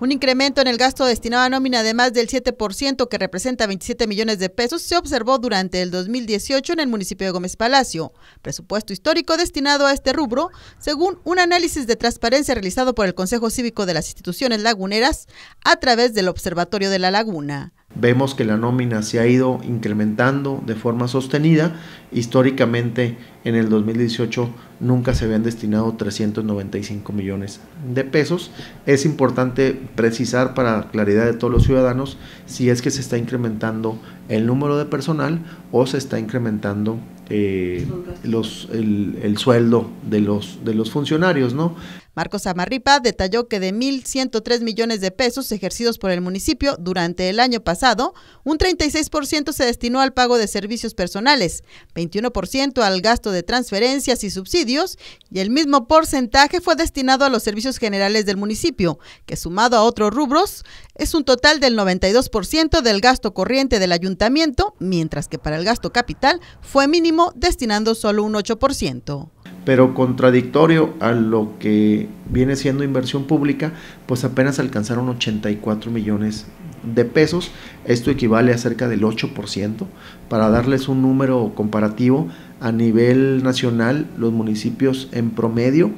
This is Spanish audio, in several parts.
Un incremento en el gasto destinado a nómina de más del 7%, que representa 27 millones de pesos, se observó durante el 2018 en el municipio de Gómez Palacio. Presupuesto histórico destinado a este rubro, según un análisis de transparencia realizado por el Consejo Cívico de las Instituciones Laguneras a través del Observatorio de la Laguna vemos que la nómina se ha ido incrementando de forma sostenida. Históricamente en el 2018 nunca se habían destinado 395 millones de pesos. Es importante precisar para claridad de todos los ciudadanos si es que se está incrementando el número de personal o se está incrementando eh, los, el, sueldo de los, de los funcionarios, ¿no? Marcos Amarripa detalló que de 1.103 millones de pesos ejercidos por el municipio durante el año pasado, un 36% se destinó al pago de servicios personales, 21% al gasto de transferencias y subsidios y el mismo porcentaje fue destinado a los servicios generales del municipio, que sumado a otros rubros es un total del 92% del gasto corriente del ayuntamiento, mientras que para el gasto capital fue mínimo destinando solo un 8% pero contradictorio a lo que viene siendo inversión pública, pues apenas alcanzaron 84 millones de pesos. Esto equivale a cerca del 8%. Para darles un número comparativo, a nivel nacional, los municipios en promedio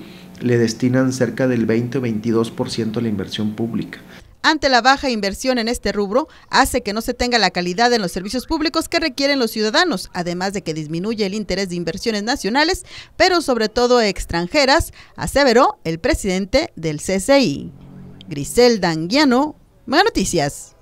le destinan cerca del 20 o 22% a la inversión pública ante la baja inversión en este rubro hace que no se tenga la calidad en los servicios públicos que requieren los ciudadanos, además de que disminuye el interés de inversiones nacionales, pero sobre todo extranjeras, aseveró el presidente del CCI. Grisel Anguiano, Mega Noticias.